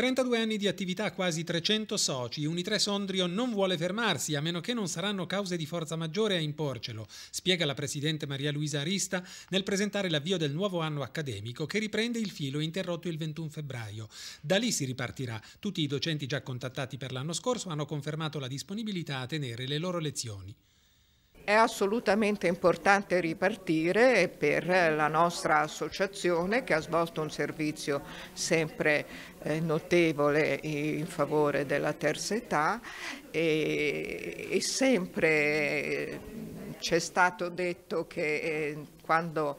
32 anni di attività, quasi 300 soci. Unitre Sondrio non vuole fermarsi, a meno che non saranno cause di forza maggiore a imporcelo, spiega la presidente Maria Luisa Arista nel presentare l'avvio del nuovo anno accademico che riprende il filo interrotto il 21 febbraio. Da lì si ripartirà. Tutti i docenti già contattati per l'anno scorso hanno confermato la disponibilità a tenere le loro lezioni. È assolutamente importante ripartire per la nostra associazione che ha svolto un servizio sempre eh, notevole in favore della terza età e, e sempre eh, c'è stato detto che eh, quando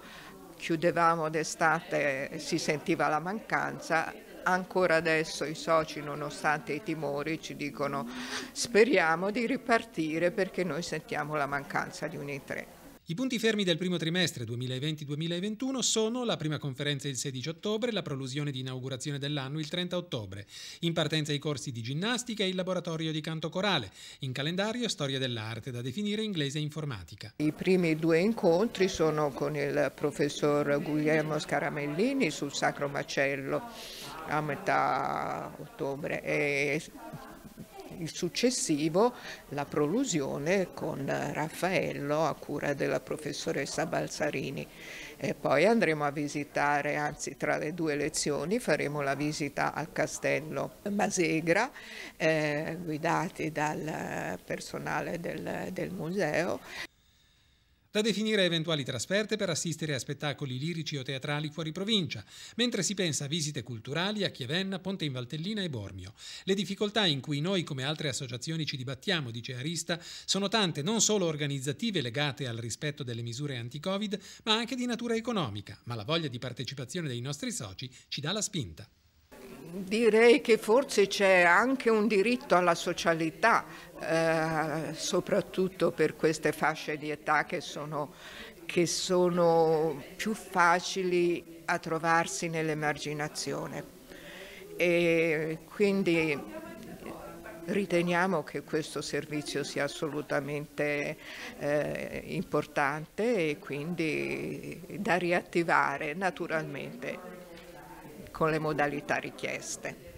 chiudevamo d'estate si sentiva la mancanza ancora adesso i soci, nonostante i timori, ci dicono speriamo di ripartire perché noi sentiamo la mancanza di un E3. I punti fermi del primo trimestre 2020-2021 sono la prima conferenza il 16 ottobre, la prolusione di inaugurazione dell'anno il 30 ottobre, in partenza i corsi di ginnastica e il laboratorio di canto corale, in calendario storia dell'arte da definire inglese e informatica. I primi due incontri sono con il professor Guglielmo Scaramellini sul Sacro Macello a metà ottobre e il successivo la prolusione con Raffaello a cura della professoressa Balsarini. E poi andremo a visitare, anzi tra le due lezioni faremo la visita al castello Masegra, eh, guidati dal personale del, del museo. Da definire eventuali trasferte per assistere a spettacoli lirici o teatrali fuori provincia, mentre si pensa a visite culturali a Chievenna, Ponte in Valtellina e Bormio. Le difficoltà in cui noi come altre associazioni ci dibattiamo, dice Arista, sono tante non solo organizzative legate al rispetto delle misure anti-Covid, ma anche di natura economica, ma la voglia di partecipazione dei nostri soci ci dà la spinta. Direi che forse c'è anche un diritto alla socialità, eh, soprattutto per queste fasce di età che sono, che sono più facili a trovarsi nell'emarginazione. E quindi riteniamo che questo servizio sia assolutamente eh, importante e quindi da riattivare naturalmente con le modalità richieste.